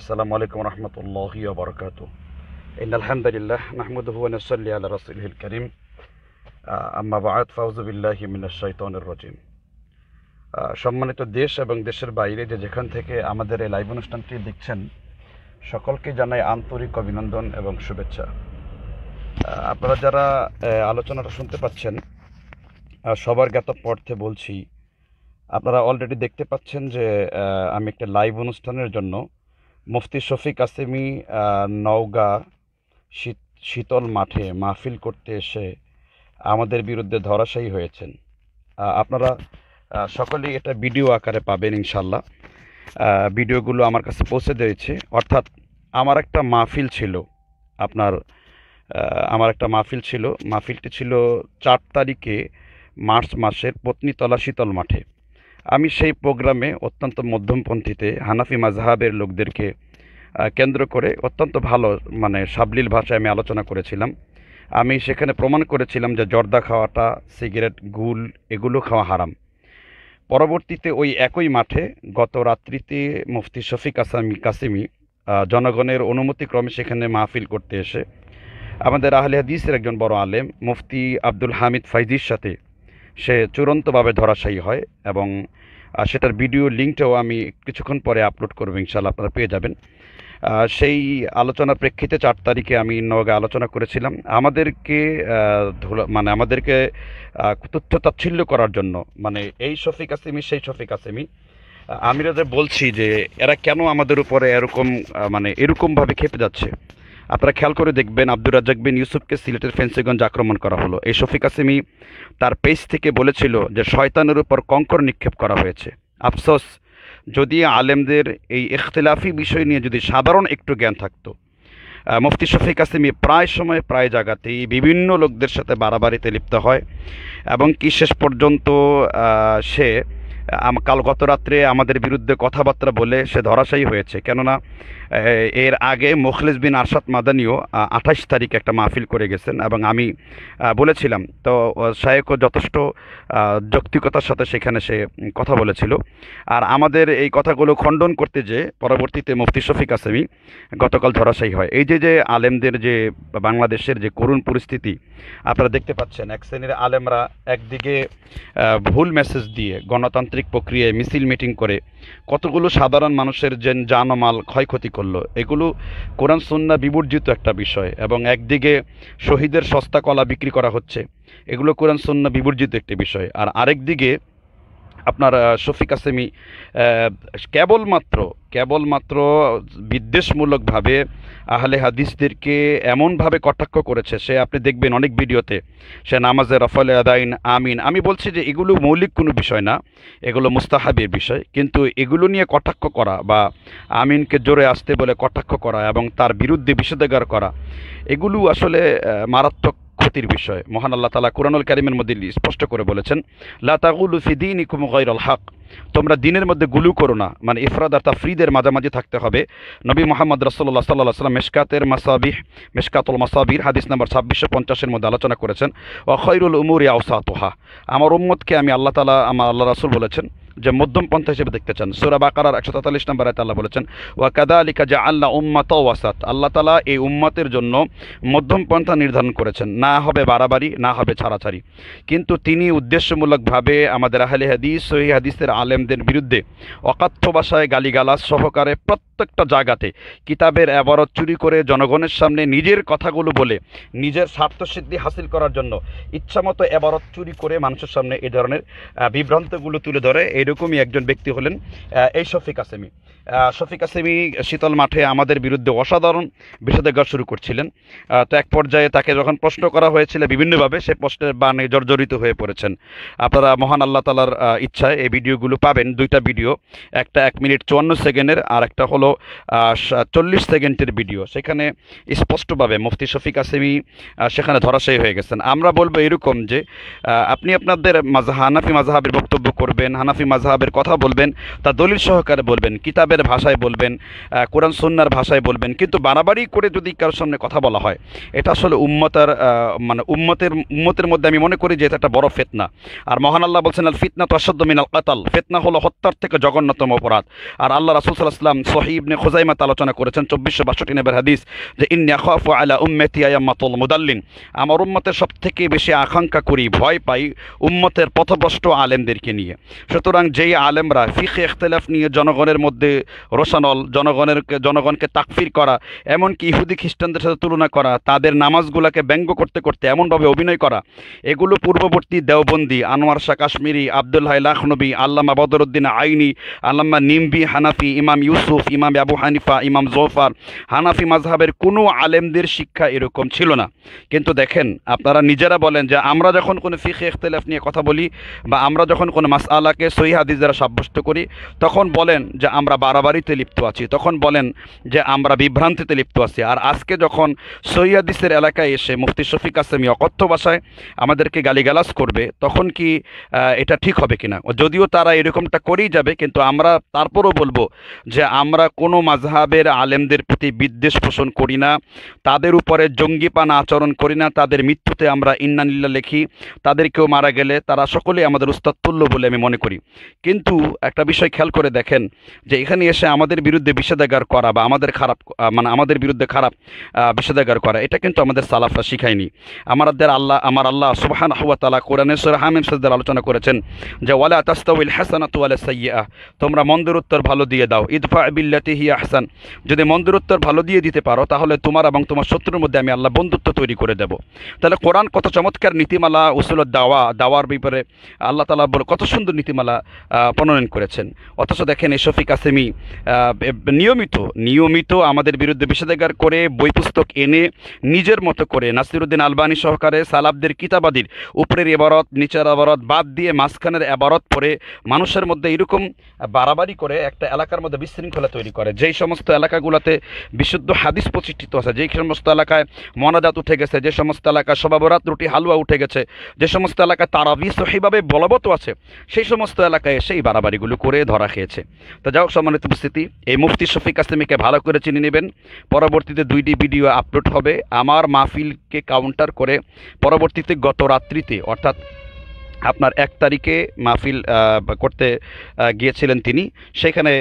السلام عليكم ورحمة الله وبركاته إن الحمد لله نحمده ونصلي على رسوله الكريم أما بعد فوز بالله من الشيطان الرجيم সম্মানিত দেশ এবং দেশের বাইরে যে যেখান থেকে আমাদের এই লাইভ অনুষ্ঠানটি দেখছেন সকলকে জানাই আন্তরিক অভিনন্দন এবং শুভেচ্ছা আপনারা যারা আলোচনাটা শুনতে পাচ্ছেন সবার জ্ঞাত পর্থে বলছি আপনারা অলরেডি দেখতে পাচ্ছেন যে আমি একটা লাইভ অনুষ্ঠানের জন্য মুফতি শফিক আসেমি নওগাঁ শীত শীতল মাঠে মাহফিল করতে এসে আমাদের বিরুদ্ধে ধরাশায়ী হয়েছেন আপনারা সকলেই এটা ভিডিও আকারে পাবেন ইনশাল্লাহ ভিডিওগুলো আমার কাছে পৌঁছে দিয়েছে অর্থাৎ আমার একটা মাহফিল ছিল আপনার আমার একটা মাহফিল ছিল মাহফিলটি ছিল চার তারিখে মার্চ মাসের পত্নীতলা শীতল মাঠে আমি সেই প্রোগ্রামে অত্যন্ত মধ্যমপন্থীতে হানাফি মাজহাবের লোকদেরকে কেন্দ্র করে অত্যন্ত ভালো মানে সাবলীল ভাষায় আমি আলোচনা করেছিলাম আমি সেখানে প্রমাণ করেছিলাম যে জর্দা খাওয়াটা সিগারেট গুল এগুলো খাওয়া হারাম পরবর্তীতে ওই একই মাঠে গত রাত্রিতে মুফতি শফিক আসামি কাসিমি জনগণের অনুমতিক্রমে সেখানে মাহফিল করতে এসে আমাদের আহলে হাদিসের একজন বড় আলেম মুফতি আব্দুল হামিদ ফাইজির সাথে সে চূড়ান্তভাবে ধরাশায়ী হয় এবং সেটার ভিডিও লিঙ্কটাও আমি কিছুক্ষণ পরে আপলোড করবো ইনশাল্লাহ আপনারা পেয়ে যাবেন সেই আলোচনার প্রেক্ষিতে চার তারিখে আমি নগে আলোচনা করেছিলাম আমাদেরকে মানে আমাদেরকে তথ্য তাচ্ছিল্য করার জন্য মানে এই শফিক আসিমি সেই শফিক আসিমি আমিরা যে বলছি যে এরা কেন আমাদের উপরে এরকম মানে এরকমভাবে খেপে যাচ্ছে আপনারা খেয়াল করে দেখবেন আব্দুর রাজ্জাক বিন ইউসুফকে সিলেটের ফেন্সিগঞ্জ আক্রমণ করা হলো এই শফিক আসিমি তার পেজ থেকে বলেছিল যে শয়তানের উপর কঙ্কর নিক্ষেপ করা হয়েছে আফসোস যদি আলেমদের এই ইখতলাফি বিষয় নিয়ে যদি সাধারণ একটু জ্ঞান থাকতো মুফতি শফিক আসিমি প্রায় সময় প্রায় জায়গাতেই বিভিন্ন লোকদের সাথে বাড়াবাড়িতে লিপ্ত হয় এবং কি শেষ পর্যন্ত সে কাল গত রাত্রে আমাদের বিরুদ্ধে কথাবার্তা বলে সে ধরাশায়ী হয়েছে কেননা এর আগে মোখলেস বিন আরশাদ মাদানিও আঠাশ তারিখ একটা মাহফিল করে গেছেন এবং আমি বলেছিলাম তো শায়েকও যথেষ্ট যৌক্তিকতার সাথে সেখানে সে কথা বলেছিল আর আমাদের এই কথাগুলো খণ্ডন করতে যে পরবর্তীতে মুফতি শফিক আসেমি গতকাল ধরাশায়ী হয় এই যে যে আলেমদের যে বাংলাদেশের যে করুণ পরিস্থিতি আপনারা দেখতে পাচ্ছেন এক শ্রেণীর আলেমরা একদিকে ভুল মেসেজ দিয়ে গণতন্ত্র গণতান্ত্রিক প্রক্রিয়ায় মিছিল মিটিং করে কতগুলো সাধারণ মানুষের যে জানমাল ক্ষয়ক্ষতি করলো এগুলো কোরআন সুন্না বিবর্জিত একটা বিষয় এবং একদিকে শহীদের সস্তা কলা বিক্রি করা হচ্ছে এগুলো কোরআন সুন্না বিবর্জিত একটি বিষয় আর আরেকদিকে আপনার শফিক আসেমি কেবলমাত্র কেবলমাত্র বিদ্বেষমূলকভাবে আহলে হাদিসদেরকে এমনভাবে কটাক্ষ করেছে সে আপনি দেখবেন অনেক ভিডিওতে সে নামাজে রফাল আদাইন আমিন আমি বলছি যে এগুলো মৌলিক কোনো বিষয় না এগুলো মুস্তাহাবের বিষয় কিন্তু এগুলো নিয়ে কটাক্ষ করা বা আমিনকে জোরে আসতে বলে কটাক্ষ করা এবং তার বিরুদ্ধে বিষেধাগার করা এগুলো আসলে মারাত্মক ক্ষতির বিষয় মহান আল্লাহ তালা কুরানুল কারিমের মধ্যে স্পষ্ট করে বলেছেন লাতাগুল ফিদিন ইকুম গৈরল হক তোমরা দিনের মধ্যে গুলু করো না মানে ইফরাদ আর তাফরিদের মাঝামাঝি থাকতে হবে নবী মোহাম্মদ রাসল্লাহ সাল্লাহ সাল্লাম মেশকাতের মাসাবিহ মেশকাতুল মাসাবির হাদিস নম্বর ছাব্বিশশো পঞ্চাশের মধ্যে আলোচনা করেছেন খৈরুল উমুর ইয়াউসা তোহা আমার উম্মতকে আমি আল্লাহ তালা আমার আল্লাহ রাসুল বলেছেন যে মধ্যম পন্থা হিসেবে দেখতে চান সুরা বাকার একশো তেতাল্লিশ নম্বর আয়তে আল্লাহ বলেছেন কাদা আলিকা যে আল্লাহ উম্মাত ওয়াসাত আল্লাহ তালা এই উম্মাতের জন্য মধ্যম পন্থা নির্ধারণ করেছেন না হবে বাড়াবাড়ি না হবে ছাড়াছাড়ি কিন্তু তিনি উদ্দেশ্যমূলকভাবে আমাদের আহলে হাদিস সহি হাদিসের আলেমদের বিরুদ্ধে অকাথ্য ভাষায় গালিগালাজ সহকারে প্রত্যেকটা জায়গাতে কিতাবের অ্যাবারত চুরি করে জনগণের সামনে নিজের কথাগুলো বলে নিজের স্বার্থসিদ্ধি হাসিল করার জন্য ইচ্ছামতো অ্যাবারত চুরি করে মানুষের সামনে এ ধরনের বিভ্রান্তগুলো তুলে ধরে এই এরকমই একজন ব্যক্তি হলেন এই শফিক আসেমি শফিক আসেমি শীতল মাঠে আমাদের বিরুদ্ধে অসাধারণ বিষাদাগার শুরু করছিলেন তো এক পর্যায়ে তাকে যখন প্রশ্ন করা হয়েছিল বিভিন্নভাবে সে প্রশ্নের বাণে জর্জরিত হয়ে পড়েছেন আপনারা মহান আল্লাহ তালার ইচ্ছায় এই ভিডিওগুলো পাবেন দুইটা ভিডিও একটা এক মিনিট চুয়ান্ন সেকেন্ডের আর একটা হলো চল্লিশ সেকেন্ডের ভিডিও সেখানে স্পষ্টভাবে মুফতি শফিক আসেমি সেখানে ধরাশায়ী হয়ে গেছেন আমরা বলবো এরকম যে আপনি আপনাদের মাজা হানাফি মাজহাবের বক্তব্য করবেন হানাফি মাঝহাবের কথা বলবেন তা দলিল সহকারে বলবেন কিতাবের ভাষায় বলবেন কোরআন সুন্নার ভাষায় বলবেন কিন্তু বাড়াবাড়ি করে যদি কারোর সামনে কথা বলা হয় এটা আসলে উম্মতার মানে উম্মতের উম্মতের মধ্যে আমি মনে করি যে এটা একটা বড় ফেতনা আর মহান আল্লাহ বলছেন আল ফিতনা তসাদ্দ মিনাল কাতাল ফেতনা হলো হত্যার থেকে জগন্নতম অপরাধ আর আল্লাহ রাসুল সাল্লাহাম সহিবনে খোজাইমাত আলোচনা করেছেন চব্বিশশো বাষট্টি নেবের হাদিস যে ইন্নফ আলা উম্মেতি আয়াম্মাতুল মুদাল্লিন আমার উম্মতের সব থেকে বেশি আকাঙ্ক্ষা করি ভয় পাই উম্মতের পথভ্রষ্ট আলেমদেরকে নিয়ে সুতরাং সুতরাং যেই আলেমরা ফিখে এখতলাফ নিয়ে জনগণের মধ্যে রোশানল জনগণের জনগণকে তাকফির করা এমনকি ইহুদি খ্রিস্টানদের সাথে তুলনা করা তাদের নামাজগুলোকে ব্যঙ্গ করতে করতে এমনভাবে অভিনয় করা এগুলো পূর্ববর্তী দেওবন্দি আনোয়ার শাহ কাশ্মীরি আবদুল্লাহ লাখনবী আল্লামা বদরুদ্দিন আইনি আল্লামা নিম্বি হানাফি ইমাম ইউসুফ ইমাম আবু হানিফা ইমাম জোফার হানাফি মাজহাবের কোনো আলেমদের শিক্ষা এরকম ছিল না কিন্তু দেখেন আপনারা নিজেরা বলেন যে আমরা যখন কোনো ফিখে এখতেলাফ নিয়ে কথা বলি বা আমরা যখন কোনো মাস আলাকে সই সহি হাদিস দ্বারা সাব্যস্ত করি তখন বলেন যে আমরা বাড়াবাড়িতে লিপ্ত আছি তখন বলেন যে আমরা বিভ্রান্তিতে লিপ্ত আছি আর আজকে যখন সহি হাদিসের এলাকায় এসে মুফতি শফিক আসেমি অকথ্য ভাষায় আমাদেরকে গালিগালাজ করবে তখন কি এটা ঠিক হবে কিনা যদিও তারা এরকমটা করেই যাবে কিন্তু আমরা তারপরও বলবো যে আমরা কোনো মাঝহাবের আলেমদের প্রতি বিদ্বেষ পোষণ করি না তাদের উপরে জঙ্গিপানা আচরণ করি না তাদের মৃত্যুতে আমরা ইন্নানিল্লা লেখি তাদের কেউ মারা গেলে তারা সকলেই আমাদের উস্তাতুল্য বলে আমি মনে করি কিন্তু একটা বিষয় খেয়াল করে দেখেন যে এখানে এসে আমাদের বিরুদ্ধে বিষেদাগার করা বা আমাদের খারাপ মানে আমাদের বিরুদ্ধে খারাপ বিষেদাগার করা এটা কিন্তু আমাদের সালাফরা শিখায়নি আমাদের আল্লাহ আমার আল্লাহ সুবাহান কোরআনে কোরআনেশ্বর হামিম সাজদার আলোচনা করেছেন যে ওয়ালা তাস্তাউল হাসান ওয়ালা সাইয়া তোমরা মন্দির উত্তর ভালো দিয়ে দাও ইদফা বিল্লাতি হিয়া আহসান যদি মন্দির উত্তর ভালো দিয়ে দিতে পারো তাহলে তোমার এবং তোমার শত্রুর মধ্যে আমি আল্লাহ বন্ধুত্ব তৈরি করে দেব তাহলে কোরআন কত চমৎকার নীতিমালা উসুল দাওয়া দাওয়ার ব্যাপারে আল্লাহ তালা বলে কত সুন্দর নীতিমালা প্রণয়ন করেছেন অথচ দেখেন এই আসেমি নিয়মিত নিয়মিত আমাদের বিরুদ্ধে বিষেধাগার করে বই পুস্তক এনে নিজের মতো করে নাসিরুদ্দিন আলবানী সহকারে সালাবদের কিতাবাদির উপরের এবারত নিচের আবারত বাদ দিয়ে মাঝখানের এবারত পরে মানুষের মধ্যে এরকম বাড়াবাড়ি করে একটা এলাকার মধ্যে বিশৃঙ্খলা তৈরি করে যেই সমস্ত এলাকাগুলোতে বিশুদ্ধ হাদিস প্রতিষ্ঠিত আছে যেই সমস্ত এলাকায় মনাজাত উঠে গেছে যে সমস্ত এলাকায় সবাবরাত রুটি হালুয়া উঠে গেছে যে সমস্ত এলাকায় তারাবি সেইভাবে বলবৎ আছে সেই সমস্ত এলাকায় এসে এই বাড়াবাড়িগুলো করে ধরা খেয়েছে তো যাই হোক সম্মানিত উপস্থিতি এই মুফতি শফিক কাসেমিকে ভালো করে চিনে নেবেন পরবর্তীতে দুইটি ভিডিও আপলোড হবে আমার মাহফিলকে কাউন্টার করে পরবর্তীতে গত রাত্রিতে অর্থাৎ আপনার এক তারিখে মাহফিল করতে গিয়েছিলেন তিনি সেখানে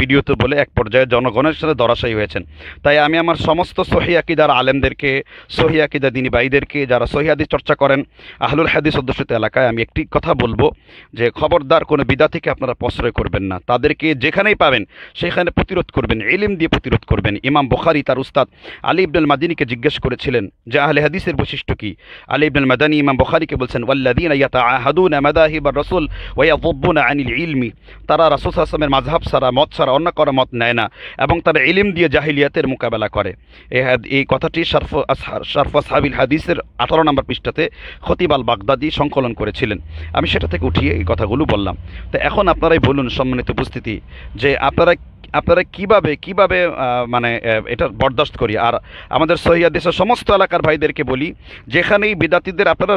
ভিডিওতে বলে এক পর্যায়ে জনগণের সাথে দরাশাই হয়েছেন তাই আমি আমার সমস্ত সহিয়াকিদার আলেমদেরকে সহিয়াকিদা দিনী ভাইদেরকে যারা সহিয়াদি চর্চা করেন আহলুল হাদিস অধ্যুষিত এলাকায় আমি একটি কথা বলবো যে খবরদার কোনো বিদাতিকে আপনারা প্রশ্রয় করবেন না তাদেরকে যেখানেই পাবেন সেখানে প্রতিরোধ করবেন এলিম দিয়ে প্রতিরোধ করবেন ইমাম বোখারি তার উস্তাদ আলী ইবনুল মাদিনীকে জিজ্ঞেস করেছিলেন যে আহলে হাদিসের বৈশিষ্ট্য কী আলী ইবনুল মাদানী ইমাম বোখারিকে বলছেন ওয়াল্লাদিন ইয়াতাআহাদুন মাযাহিবার রাসূল ওয়া ইয়াযুবুনা আনিল ইলমি তারা রাসূল সাল্লাল্লাহু মাযহাব ছাড়া মত ছাড়া অন্য কোনো মত নেয় না এবং তারা ইলম দিয়ে জাহিলিয়াতের মোকাবেলা করে এই কথাটি শারফ শারফ সাহাবিল হাদিসের আঠারো নম্বর পৃষ্ঠাতে খতিব আল বাগদাদি সংকলন করেছিলেন আমি সেটা থেকে উঠিয়ে এই কথাগুলো বললাম তো এখন আপনারাই বলুন সম্মানিত উপস্থিতি যে আপনারা আপনারা কিভাবে কিভাবে মানে এটা বরদাস্ত করি আর আমাদের সহিয়া দেশের সমস্ত এলাকার ভাইদেরকে বলি যেখানেই বিদ্যার্থীদের আপনারা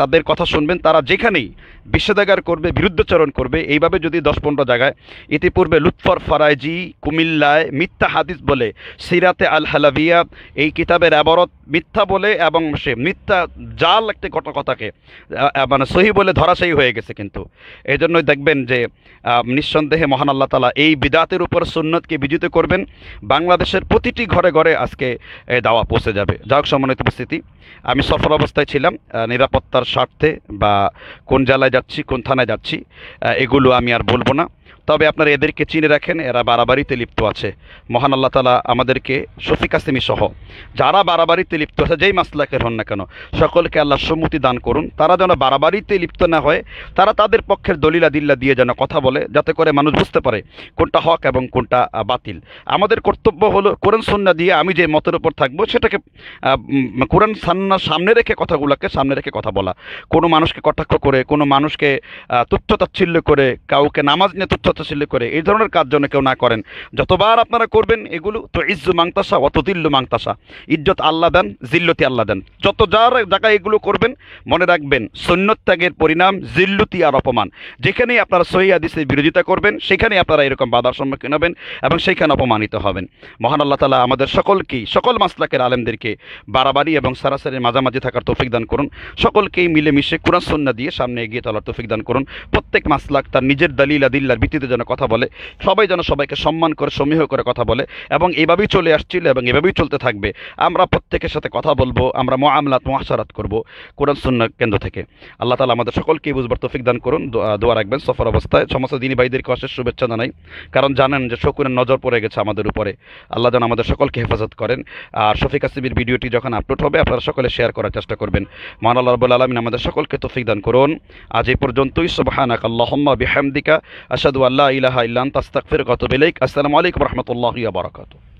তাদের কথা শুনবেন তারা যেখানেই বিষেধাগার করবে বিরুদ্ধচরণ করবে এইভাবে যদি দশ পনেরো জায়গায় ইতিপূর্বে লুৎফর ফরাইজি কুমিল্লায় মিথ্যা হাদিস বলে সিরাতে আল হালাবিয়া এই কিতাবের আবরত মিথ্যা বলে এবং সে মিথ্যা জাল একটি ঘটনা কথাকে মানে সহি বলে ধরাশায়ী হয়ে গেছে কিন্তু এই জন্যই দেখবেন যে নিঃসন্দেহে মহান আল্লাহ তালা এই বিদাতের উপর সুন্নতকে বিজিত করবেন বাংলাদেশের প্রতিটি ঘরে ঘরে আজকে দাওয়া পৌঁছে যাবে যা হোক সমন্বিত উপস্থিতি আমি সফল অবস্থায় ছিলাম নিরাপত্তার স্বার্থে বা কোন জেলায় যাচ্ছি কোন থানায় যাচ্ছি এগুলো আমি আর বলবো না তবে আপনারা এদেরকে চিনে রাখেন এরা বাড়াবাড়িতে লিপ্ত আছে মহান আল্লাহ তালা আমাদেরকে শফিক আসিমি সহ যারা বাড়াবাড়িতে লিপ্ত আছে যেই মাসলাকের হন না কেন সকলকে আল্লাহ সম্মতি দান করুন তারা যেন বাড়াবাড়িতে লিপ্ত না হয় তারা তাদের পক্ষের দলিলা দিল্লা দিয়ে যেন কথা বলে যাতে করে মানুষ বুঝতে পারে কোনটা হক এবং কোনটা বাতিল আমাদের কর্তব্য হলো কোরআন সন্না দিয়ে আমি যে মতের উপর থাকবো সেটাকে কোরআন সান্না সামনে রেখে কথাগুলোকে সামনে রেখে কথা বলা কোনো মানুষকে কটাক্ষ করে কোনো মানুষকে তুচ্ছ তাচ্ছিল্য করে কাউকে নামাজ নিয়ে তুচ্ছ অথচিল্লি করে এই ধরনের কাজ যেন কেউ না করেন যতবার আপনারা করবেন এগুলো তো ইজ্জু মাংতাসা অত দিল্লু মাংতাসা ইজ্জত আল্লাহ দেন জিল্লতি আল্লাহ দেন যত যার জায়গায় এগুলো করবেন মনে রাখবেন সৈন্যত্যাগের পরিণাম জিল্লুতি আর অপমান যেখানেই আপনারা সহি আদিসের বিরোধিতা করবেন সেখানে আপনারা এরকম বাধার সম্মুখীন হবেন এবং সেইখানে অপমানিত হবেন মহান আল্লাহ তালা আমাদের সকলকেই সকল মাসলাকের আলেমদেরকে বাড়াবাড়ি এবং সারাসারি মাঝামাঝি থাকার তৌফিক দান করুন সকলকেই মিলেমিশে কুরাসন্না দিয়ে সামনে এগিয়ে চলার তৌফিক দান করুন প্রত্যেক মাসলাক তার নিজের দলিল আদিল্লার ভিত্তিতে ব্যক্তি যেন কথা বলে সবাই যেন সবাইকে সম্মান করে সমীহ করে কথা বলে এবং এভাবেই চলে আসছিল এবং এভাবেই চলতে থাকবে আমরা প্রত্যেকের সাথে কথা বলবো আমরা মামলাত মহাসারাত করব কোরআন সুন্না কেন্দ্র থেকে আল্লাহ তালা আমাদের সকলকেই বুঝবার তফিক দান করুন দোয়া রাখবেন সফর অবস্থায় সমস্ত দিনী ভাইদেরকে অশেষ শুভেচ্ছা জানাই কারণ জানেন যে শকুনের নজর পড়ে গেছে আমাদের উপরে আল্লাহ যেন আমাদের সকলকে হেফাজত করেন আর শফিক আসিবির ভিডিওটি যখন আপলোড হবে আপনারা সকলে শেয়ার করার চেষ্টা করবেন মান আল্লাহ রবুল আলমিন আমাদের সকলকে তফিক দান করুন আজ এই পর্যন্তই সুবাহানাক আল্লাহম্মা বিহামদিকা আসাদু আল্লাহ لا إله إلا أنت استغفرك وأتوب إليك السلام عليكم ورحمة الله وبركاته